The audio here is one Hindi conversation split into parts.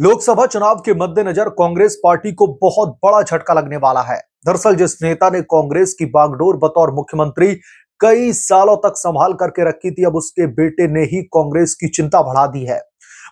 लोकसभा चुनाव के मद्देनजर कांग्रेस पार्टी को बहुत बड़ा झटका लगने वाला है दरअसल जिस नेता ने कांग्रेस की बागडोर बतौर मुख्यमंत्री कई सालों तक संभाल करके रखी थी अब उसके बेटे ने ही कांग्रेस की चिंता बढ़ा दी है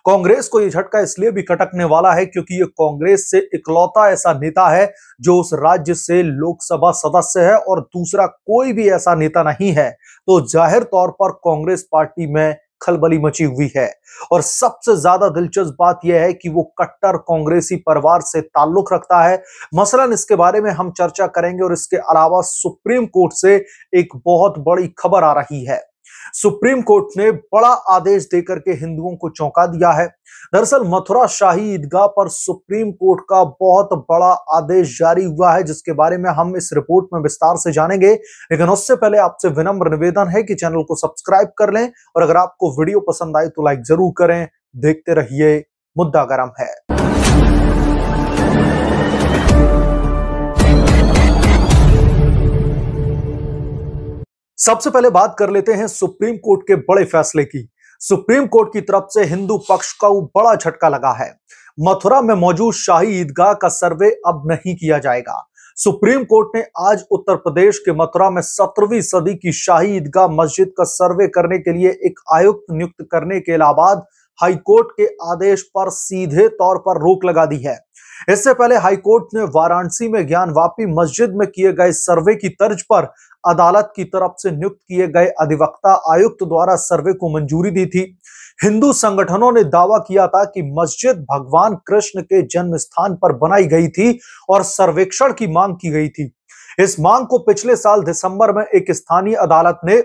कांग्रेस को यह झटका इसलिए भी कटकने वाला है क्योंकि ये कांग्रेस से इकलौता ऐसा नेता है जो उस राज्य से लोकसभा सदस्य है और दूसरा कोई भी ऐसा नेता नहीं है तो जाहिर तौर पर कांग्रेस पार्टी में खलबली मची हुई है और सबसे ज्यादा दिलचस्प बात यह है कि वो कट्टर कांग्रेसी परिवार से ताल्लुक रखता है मसलन इसके बारे में हम चर्चा करेंगे और इसके अलावा सुप्रीम कोर्ट से एक बहुत बड़ी खबर आ रही है सुप्रीम कोर्ट ने बड़ा आदेश देकर के हिंदुओं को चौंका दिया है दरअसल मथुरा शाही ईदगाह पर सुप्रीम कोर्ट का बहुत बड़ा आदेश जारी हुआ है जिसके बारे में हम इस रिपोर्ट में विस्तार से जानेंगे लेकिन उससे पहले आपसे विनम्र निवेदन है कि चैनल को सब्सक्राइब कर लें और अगर आपको वीडियो पसंद आए तो लाइक जरूर करें देखते रहिए मुद्दा गर्म है सबसे पहले बात कर लेते हैं सुप्रीम कोर्ट के बड़े फैसले की सुप्रीम कोर्ट की तरफ से हिंदू पक्ष का बड़ा झटका लगा है मथुरा में मौजूद शाही ईदगाह का सर्वे अब नहीं किया जाएगा सुप्रीम कोर्ट ने आज उत्तर प्रदेश के मथुरा में सत्रहवीं सदी की शाही ईदगाह मस्जिद का सर्वे करने के लिए एक आयुक्त नियुक्त करने के इलाहाबाद हाईकोर्ट के आदेश पर सीधे तौर पर रोक लगा दी है इससे पहले हाईकोर्ट ने वाराणसी में ज्ञानवापी मस्जिद में किए गए सर्वे की तर्ज पर अदालत की तरफ से नियुक्त किए गए अधिवक्ता आयुक्त द्वारा सर्वे को मंजूरी दी थी हिंदू संगठनों ने दावा किया था कि मस्जिद भगवान कृष्ण के जन्म स्थान पर बनाई गई थी और सर्वेक्षण की मांग की गई थी इस मांग को पिछले साल दिसंबर में एक स्थानीय अदालत ने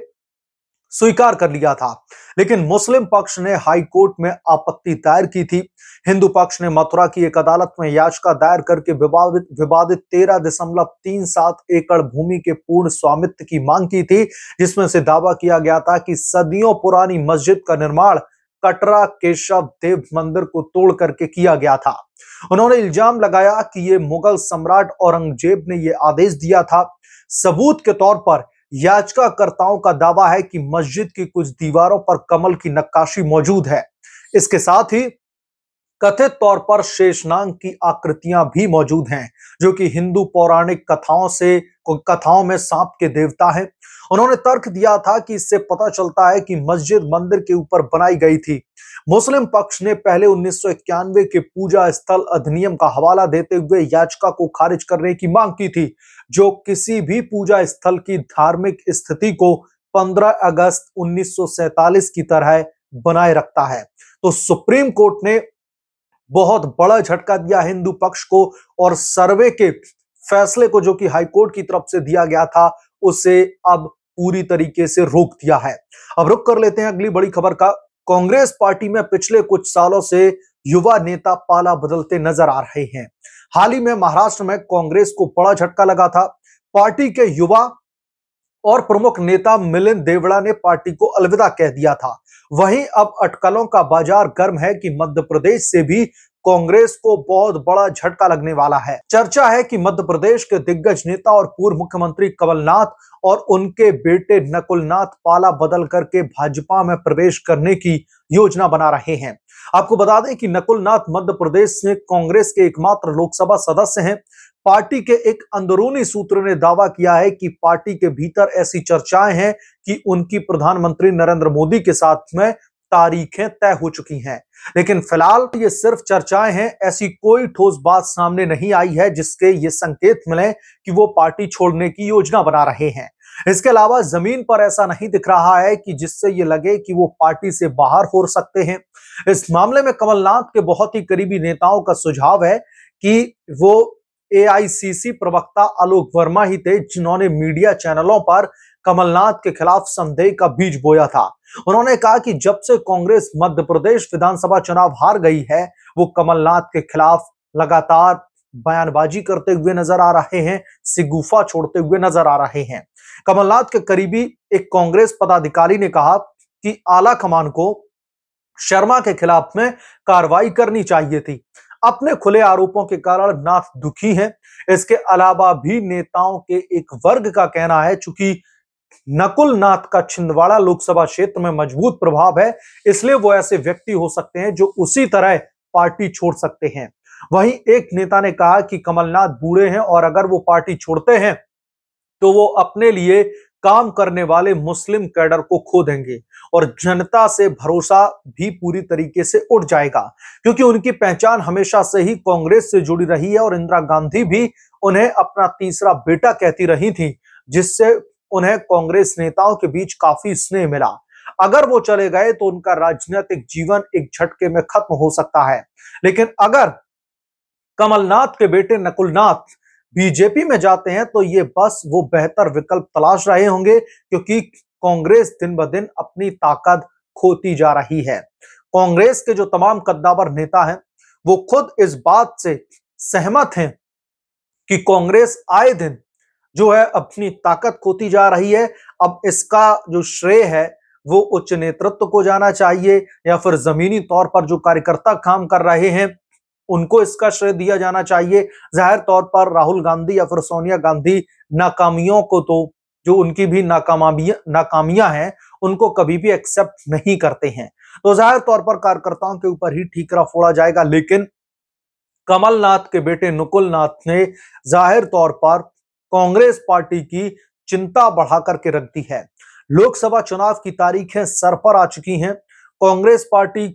स्वीकार कर लिया था लेकिन मुस्लिम पक्ष ने हाई कोर्ट में आपत्ति दायर की थी हिंदू पक्ष ने मथुरा की एक अदालत में याचिका दायर करके विवादित विवादित तेरह दशमलव तीन सात एकड़ भूमि के पूर्ण स्वामित्व की मांग की थी जिसमें से दावा किया गया था कि सदियों पुरानी मस्जिद का निर्माण कटरा केशव देव मंदिर को तोड़ करके किया गया था उन्होंने इल्जाम लगाया कि ये मुगल सम्राट औरंगजेब ने यह आदेश दिया था सबूत के तौर पर याचिकाकर्ताओं का दावा है कि मस्जिद की कुछ दीवारों पर कमल की नक्काशी मौजूद है इसके साथ ही कथित तौर पर शेषनांग की आकृतियां भी मौजूद हैं जो कि हिंदू पौराणिक कथाओं से कथाओं में सांप के देवता हैं उन्होंने तर्क दिया था कि इससे पता चलता है कि मस्जिद मंदिर के ऊपर बनाई गई थी मुस्लिम पक्ष ने पहले उन्नीस के पूजा स्थल अधिनियम का हवाला देते हुए याचिका को खारिज करने की मांग की थी जो किसी भी पूजा स्थल की धार्मिक स्थिति को 15 अगस्त उन्नीस की तरह बनाए रखता है तो सुप्रीम कोर्ट ने बहुत बड़ा झटका दिया हिंदू पक्ष को और सर्वे के फैसले को जो कि हाईकोर्ट की तरफ से दिया गया था उसे अब पूरी तरीके से रोक दिया है अब रुक कर लेते हैं अगली बड़ी खबर का कांग्रेस पार्टी में पिछले कुछ सालों से युवा नेता पाला बदलते नजर आ रहे हैं हाल ही में महाराष्ट्र में कांग्रेस को बड़ा झटका लगा था पार्टी के युवा और प्रमुख नेता मिलिंद देवड़ा ने पार्टी को अलविदा कह दिया था वहीं अब अटकलों का बाजार गर्म है कि मध्य प्रदेश से भी कांग्रेस को बहुत बड़ा झटका लगने वाला है चर्चा है कि मध्य प्रदेश के दिग्गज नेता और पूर्व मुख्यमंत्री कमलनाथ और उनके बेटे नकुलनाथ पाला बदल करके भाजपा में प्रवेश करने की योजना बना रहे हैं आपको बता दें कि नकुलनाथ मध्य प्रदेश में कांग्रेस के एकमात्र लोकसभा सदस्य हैं पार्टी के एक अंदरूनी सूत्र ने दावा किया है कि पार्टी के भीतर ऐसी चर्चाएं हैं कि उनकी प्रधानमंत्री नरेंद्र मोदी के साथ में तारीखें तय हो चुकी हैं लेकिन फिलहाल ये सिर्फ चर्चाएं हैं ऐसी कोई ठोस बात सामने नहीं आई है जिसके ये संकेत मिले कि वो पार्टी छोड़ने की योजना बना रहे हैं इसके अलावा जमीन पर ऐसा नहीं दिख रहा है कि जिससे ये लगे कि वो पार्टी से बाहर हो सकते हैं इस मामले में कमलनाथ के बहुत ही करीबी नेताओं का सुझाव है कि वो एआईसीसी प्रवक्ता आलोक वर्मा ही थे जिन्होंने मीडिया चैनलों पर कमलनाथ के खिलाफ संदेह का बीज बोया था उन्होंने कहा कि जब से कांग्रेस मध्य प्रदेश विधानसभा चुनाव हार गई है वो कमलनाथ के खिलाफ लगातार बयानबाजी करते हुए नजर आ रहे हैं सिगुफा छोड़ते हुए नजर आ रहे हैं कमलनाथ के करीबी एक कांग्रेस पदाधिकारी ने कहा कि आला कमान को शर्मा के खिलाफ में कार्रवाई करनी चाहिए थी अपने खुले आरोपों के कारण नाथ दुखी हैं इसके अलावा भी नेताओं के एक वर्ग का कहना है चूंकि नकुल नाथ का छिंदवाड़ा लोकसभा क्षेत्र में मजबूत प्रभाव है इसलिए वो ऐसे व्यक्ति हो सकते हैं जो उसी तरह पार्टी छोड़ सकते हैं वहीं एक नेता ने कहा कि कमलनाथ बूढ़े हैं और अगर वो पार्टी छोड़ते हैं तो वो अपने लिए काम करने वाले मुस्लिम कैडर को खो देंगे और जनता से भरोसा भी पूरी तरीके से उठ जाएगा क्योंकि उनकी पहचान हमेशा से ही कांग्रेस से जुड़ी रही है और इंदिरा गांधी भी उन्हें अपना तीसरा बेटा कहती रही थी जिससे उन्हें कांग्रेस नेताओं के बीच काफी स्नेह मिला अगर वो चले गए तो उनका राजनीतिक जीवन एक झटके में खत्म हो सकता है लेकिन अगर कमलनाथ के बेटे नकुलनाथ बीजेपी में जाते हैं तो ये बस वो बेहतर विकल्प तलाश रहे होंगे क्योंकि कांग्रेस दिन ब दिन अपनी ताकत खोती जा रही है कांग्रेस के जो तमाम कद्दावर नेता हैं वो खुद इस बात से सहमत हैं कि कांग्रेस आए दिन जो है अपनी ताकत खोती जा रही है अब इसका जो श्रेय है वो उच्च नेतृत्व को जाना चाहिए या फिर जमीनी तौर पर जो कार्यकर्ता काम कर रहे हैं उनको इसका श्रेय दिया जाना चाहिए जाहिर तौर पर राहुल गांधी या फिर सोनिया गांधी नाकामियों को तो जो उनकी भी नाकामिया नाकामियां हैं उनको कभी भी एक्सेप्ट नहीं करते हैं तो जाहिर तौर पर कार्यकर्ताओं के ऊपर ही ठीकरा फोड़ा जाएगा लेकिन कमलनाथ के बेटे नुकुलनाथ ने जाहिर तौर पर कांग्रेस पार्टी की चिंता बढ़ा करके रख दी है लोकसभा चुनाव की तारीखें सर पर आ चुकी हैं कांग्रेस पार्टी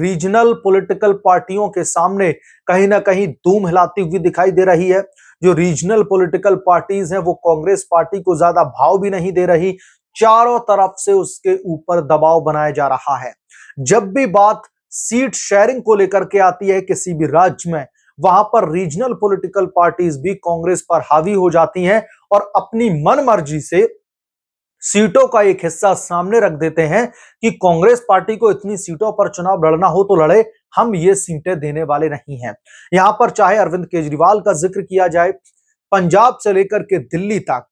रीजनल पॉलिटिकल पार्टियों के सामने कहीं ना कहीं धूम हिलाती हुई दिखाई दे रही है जो रीजनल पॉलिटिकल पार्टीज हैं वो कांग्रेस पार्टी को ज्यादा भाव भी नहीं दे रही चारों तरफ से उसके ऊपर दबाव बनाया जा रहा है जब भी बात सीट शेयरिंग को लेकर के आती है किसी भी राज्य में वहां पर रीजनल पॉलिटिकल पार्टीज भी कांग्रेस पर हावी हो जाती हैं और अपनी मन मर्जी से सीटों का एक हिस्सा सामने रख देते हैं कि कांग्रेस पार्टी को इतनी सीटों पर चुनाव लड़ना हो तो लड़े हम ये सीटें देने वाले नहीं हैं यहां पर चाहे अरविंद केजरीवाल का जिक्र किया जाए पंजाब से लेकर के दिल्ली तक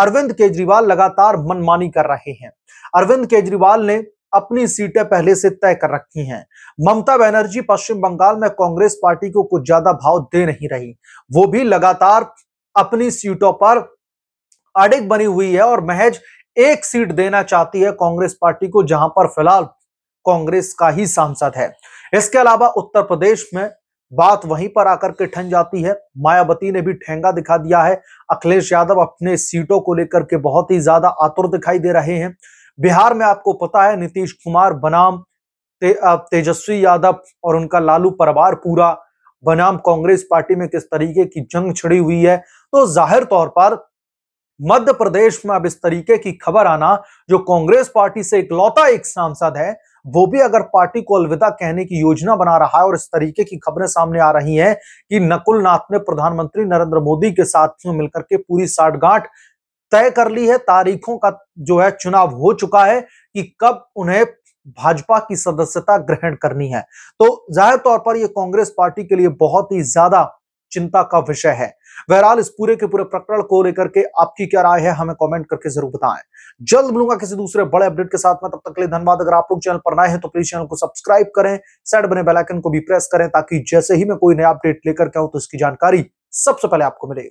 अरविंद केजरीवाल लगातार मनमानी कर रहे हैं अरविंद केजरीवाल ने अपनी सीटें पहले से तय कर रखी हैं ममता बनर्जी पश्चिम बंगाल में कांग्रेस पार्टी को कुछ ज्यादा भाव दे नहीं रही वो भी लगातार अपनी सीटों पर अड़िग बनी हुई है और महज एक सीट देना चाहती है कांग्रेस पार्टी को जहां पर फिलहाल कांग्रेस का ही सांसद है इसके अलावा उत्तर प्रदेश में बात वहीं पर आकर के ठन जाती है मायावती ने भी ठेंगा दिखा दिया है अखिलेश यादव अपने सीटों को लेकर के बहुत ही ज्यादा आतुर दिखाई दे रहे हैं बिहार में आपको पता है नीतीश कुमार बनाम ते, तेजस्वी यादव और उनका लालू परिवार पूरा बनाम कांग्रेस पार्टी में किस तरीके की जंग छिड़ी हुई है तो जाहिर तौर पर मध्य प्रदेश में अब इस तरीके की खबर आना जो कांग्रेस पार्टी से इकलौता एक सांसद है वो भी अगर पार्टी को अलविदा कहने की योजना बना रहा है और इस तरीके की खबरें सामने आ रही हैं कि नकुल नाथ ने प्रधानमंत्री नरेंद्र मोदी के साथ में मिलकर के पूरी साठगांठ तय कर ली है तारीखों का जो है चुनाव हो चुका है कि कब उन्हें भाजपा की सदस्यता ग्रहण करनी है तो जाहिर तौर पर यह कांग्रेस पार्टी के लिए बहुत ही ज्यादा चिंता का विषय है बहरहाल इस पूरे के पूरे प्रकरण को लेकर के आपकी क्या राय है हमें कमेंट करके जरूर बताएं जल्द मिलूंगा किसी दूसरे बड़े अपडेट के साथ में तब तक के लिए धन्यवाद अगर आप लोग चैनल पर नए हैं तो प्लीज चैनल को सब्सक्राइब करें साइड बने बेलाइकन को भी प्रेस करें ताकि जैसे ही मैं कोई नया अपडेट लेकर के आऊं तो इसकी जानकारी सबसे पहले आपको मिलेगी